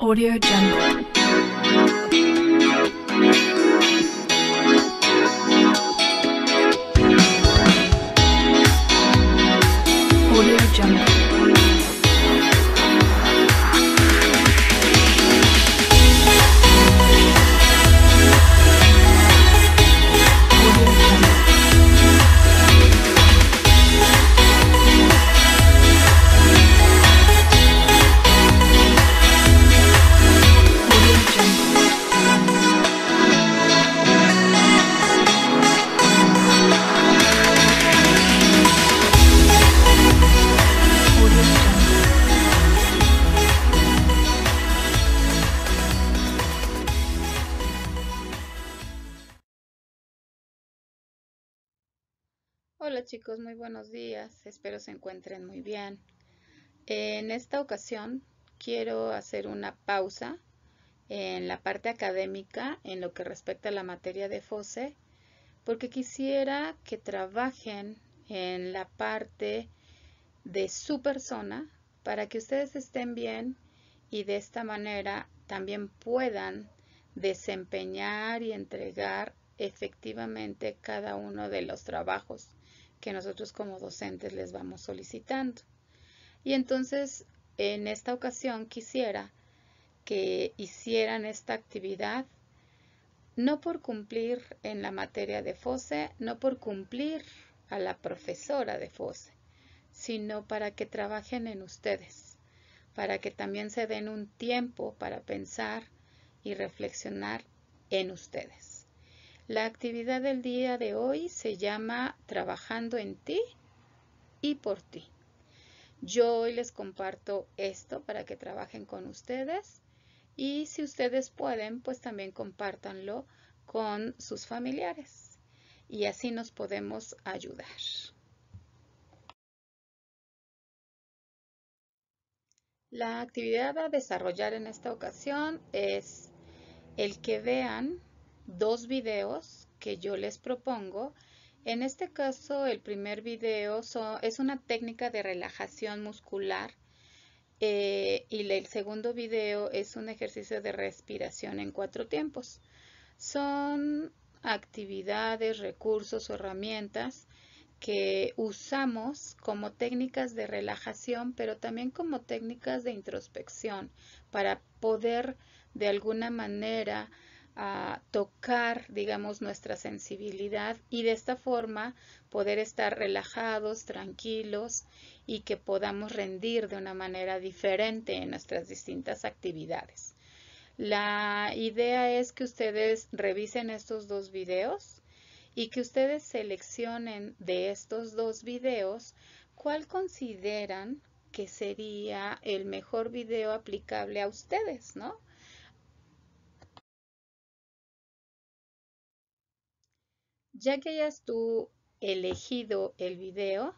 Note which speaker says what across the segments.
Speaker 1: Audio Jungle. Hola chicos, muy buenos días. Espero se encuentren muy bien. En esta ocasión quiero hacer una pausa en la parte académica en lo que respecta a la materia de FOSE porque quisiera que trabajen en la parte de su persona para que ustedes estén bien y de esta manera también puedan desempeñar y entregar efectivamente cada uno de los trabajos que nosotros como docentes les vamos solicitando. Y entonces, en esta ocasión quisiera que hicieran esta actividad no por cumplir en la materia de FOSE, no por cumplir a la profesora de FOSE, sino para que trabajen en ustedes, para que también se den un tiempo para pensar y reflexionar en ustedes. La actividad del día de hoy se llama Trabajando en ti y por ti. Yo hoy les comparto esto para que trabajen con ustedes y si ustedes pueden, pues también compártanlo con sus familiares y así nos podemos ayudar. La actividad a desarrollar en esta ocasión es el que vean dos videos que yo les propongo. En este caso, el primer video es una técnica de relajación muscular eh, y el segundo video es un ejercicio de respiración en cuatro tiempos. Son actividades, recursos herramientas que usamos como técnicas de relajación, pero también como técnicas de introspección para poder de alguna manera a tocar, digamos, nuestra sensibilidad y de esta forma poder estar relajados, tranquilos y que podamos rendir de una manera diferente en nuestras distintas actividades. La idea es que ustedes revisen estos dos videos y que ustedes seleccionen de estos dos videos cuál consideran que sería el mejor video aplicable a ustedes, ¿no? Ya que hayas tú elegido el video,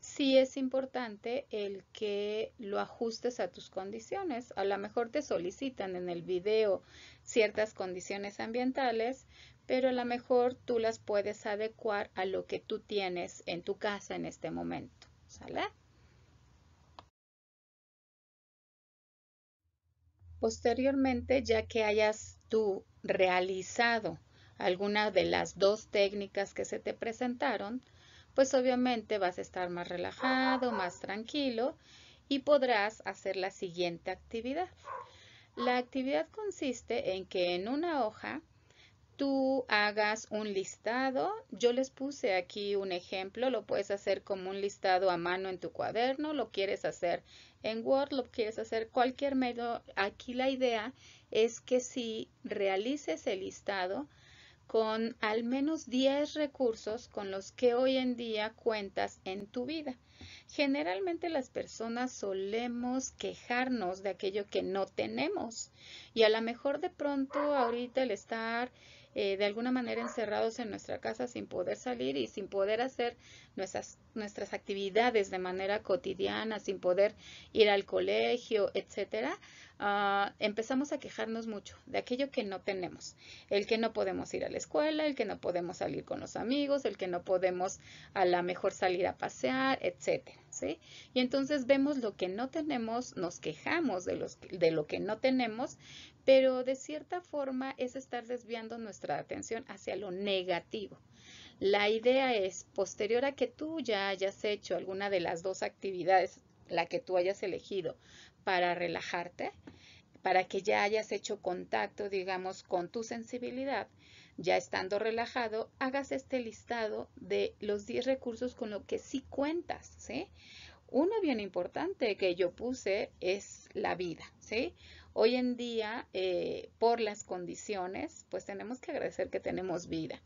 Speaker 1: sí es importante el que lo ajustes a tus condiciones. A lo mejor te solicitan en el video ciertas condiciones ambientales, pero a lo mejor tú las puedes adecuar a lo que tú tienes en tu casa en este momento. ¿Sale? Posteriormente, ya que hayas tú realizado alguna de las dos técnicas que se te presentaron, pues obviamente vas a estar más relajado, más tranquilo y podrás hacer la siguiente actividad. La actividad consiste en que en una hoja tú hagas un listado. Yo les puse aquí un ejemplo, lo puedes hacer como un listado a mano en tu cuaderno, lo quieres hacer en Word, lo quieres hacer cualquier medio. Aquí la idea es que si realices el listado, con al menos 10 recursos con los que hoy en día cuentas en tu vida. Generalmente las personas solemos quejarnos de aquello que no tenemos y a lo mejor de pronto ahorita el estar eh, de alguna manera encerrados en nuestra casa sin poder salir y sin poder hacer nuestras, nuestras actividades de manera cotidiana, sin poder ir al colegio, etcétera, ah, empezamos a quejarnos mucho de aquello que no tenemos. El que no podemos ir a la escuela, el que no podemos salir con los amigos, el que no podemos a la mejor salir a pasear, etcétera. ¿sí? Y entonces vemos lo que no tenemos, nos quejamos de, los, de lo que no tenemos, pero de cierta forma es estar desviando nuestra atención hacia lo negativo. La idea es, posterior a que tú ya hayas hecho alguna de las dos actividades, la que tú hayas elegido para relajarte, para que ya hayas hecho contacto, digamos, con tu sensibilidad, ya estando relajado, hagas este listado de los 10 recursos con los que sí cuentas, ¿sí? Uno bien importante que yo puse es la vida, ¿sí? Hoy en día, eh, por las condiciones, pues tenemos que agradecer que tenemos vida,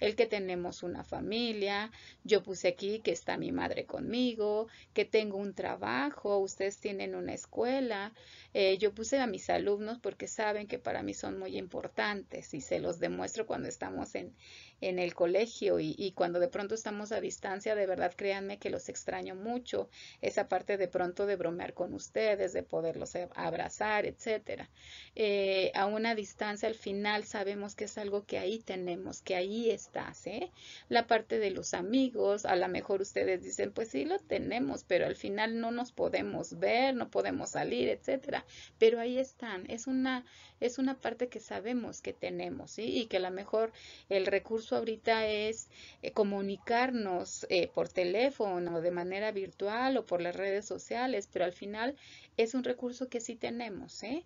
Speaker 1: el que tenemos una familia, yo puse aquí que está mi madre conmigo, que tengo un trabajo, ustedes tienen una escuela, eh, yo puse a mis alumnos porque saben que para mí son muy importantes y se los demuestro cuando estamos en, en el colegio y, cuando de pronto estamos a distancia, de verdad créanme que los extraño mucho, esa parte de pronto de bromear con ustedes, de poderlos abrazar, etcétera. Eh, a una distancia al final sabemos que es algo que ahí tenemos, que ahí estás, ¿eh? La parte de los amigos, a lo mejor ustedes dicen, pues sí lo tenemos, pero al final no nos podemos ver, no podemos salir, etcétera. Pero ahí están, es una, es una parte que sabemos que tenemos, ¿sí? Y que a lo mejor el recurso ahorita es eh, comunicarnos eh, por teléfono, de manera virtual o por las redes sociales, pero al final es un recurso que sí tenemos. ¿eh?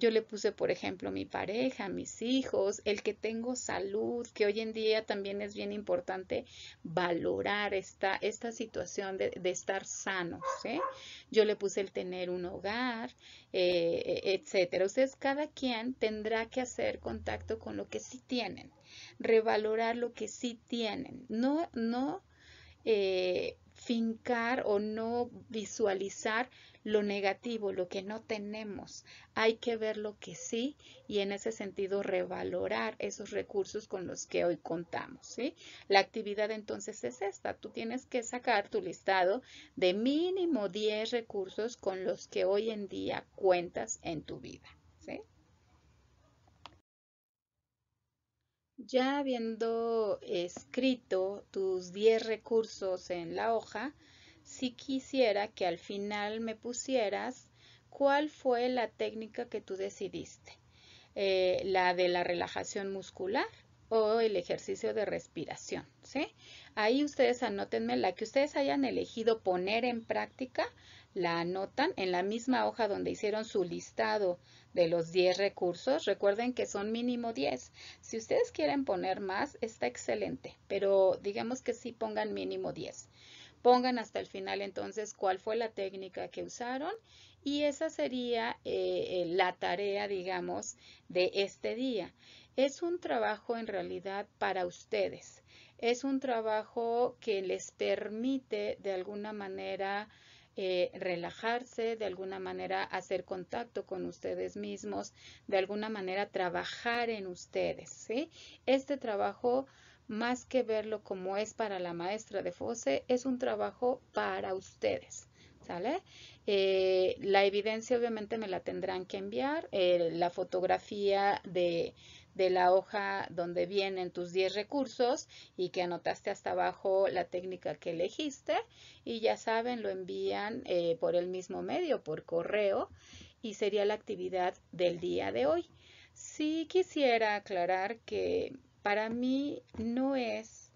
Speaker 1: yo le puse, por ejemplo, mi pareja, mis hijos, el que tengo salud, que hoy en día también es bien importante valorar esta, esta situación de, estar sanos. Yo le puse el tener un hogar, e, etcétera. Ustedes cada quien tendrá que hacer contacto con lo que sí tienen revalorar lo que sí tienen, no, no eh, fincar o no visualizar lo negativo, lo que no tenemos. Hay que ver lo que sí y en ese sentido revalorar esos recursos con los que hoy contamos. ¿sí? La actividad entonces es esta. Tú tienes que sacar tu listado de mínimo 10 recursos con los que hoy en día cuentas en tu vida. ¿sí? Ya habiendo escrito tus 10 recursos en la hoja, si sí quisiera que al final me pusieras cuál fue la técnica que tú decidiste. Eh, la de la relajación muscular, o el ejercicio de respiración, ¿sí? Ahí ustedes anótenme la que ustedes hayan elegido poner en práctica, la anotan en la misma hoja donde hicieron su listado de los 10 recursos. Recuerden que son mínimo 10. Si ustedes quieren poner más, está excelente, pero digamos que sí pongan mínimo 10 pongan hasta el final entonces cuál fue la técnica que usaron y esa sería eh, eh, la tarea, digamos, de este día. Es un trabajo en realidad para ustedes. Es un trabajo que les permite de alguna manera eh, relajarse, de alguna manera hacer contacto con ustedes mismos, de alguna manera trabajar en ustedes. Este trabajo más que verlo como es para la maestra de FOSE, es un trabajo para ustedes. ¿Sale? Eh, la evidencia obviamente me la tendrán que enviar, eh, la fotografía de, la hoja donde vienen tus 10 recursos y que anotaste hasta abajo la técnica que elegiste y ya saben, lo envían eh, por el mismo medio, por correo y sería la actividad del día de hoy. Sí quisiera aclarar que para mí no es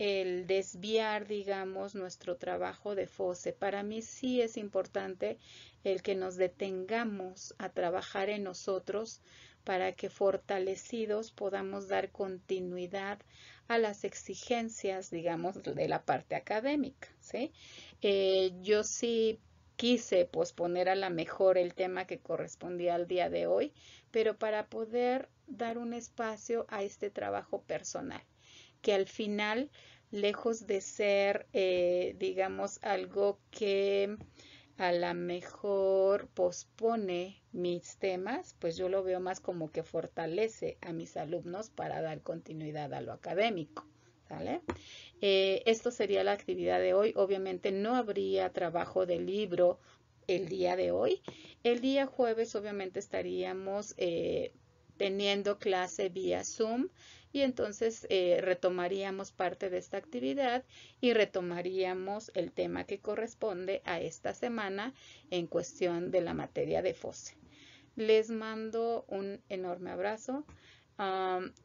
Speaker 1: el desviar, digamos, nuestro trabajo de FOSE. Para mí sí es importante el que nos detengamos a trabajar en nosotros para que fortalecidos podamos dar continuidad a las exigencias, digamos, de la parte académica. Eh, yo sí quise posponer a la mejor el tema que correspondía al día de hoy, pero para poder dar un espacio a este trabajo personal, que al final, lejos de ser, eh, digamos, algo que a lo mejor pospone mis temas, pues yo lo veo más como que fortalece a mis alumnos para dar continuidad a lo académico. Eh, esto sería la actividad de hoy. Obviamente no habría trabajo de libro el día de hoy. El día jueves obviamente estaríamos eh, teniendo clase vía Zoom y entonces eh, retomaríamos parte de esta actividad y retomaríamos el tema que corresponde a esta semana en cuestión de la materia de FOSE. Les mando un enorme abrazo.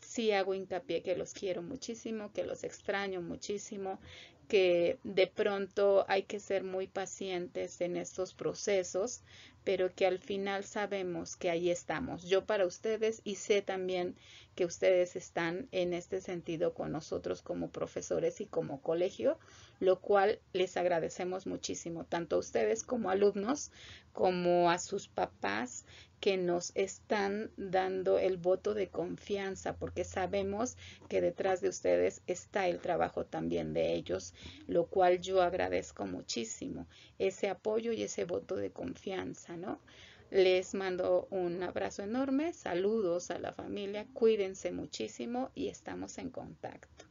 Speaker 1: sí hago hincapié que los quiero muchísimo, que los extraño muchísimo, que de pronto hay que ser muy pacientes en estos procesos pero que al final sabemos que ahí estamos, yo para ustedes y sé también que ustedes están en este sentido con nosotros como profesores y como colegio, lo cual les agradecemos muchísimo, tanto a ustedes como alumnos, como a sus papás que nos están dando el voto de confianza porque sabemos que detrás de ustedes está el trabajo también de ellos, lo cual yo agradezco muchísimo, ese apoyo y ese voto de confianza. Les mando un abrazo enorme, saludos a la familia, cuídense muchísimo y estamos en contacto.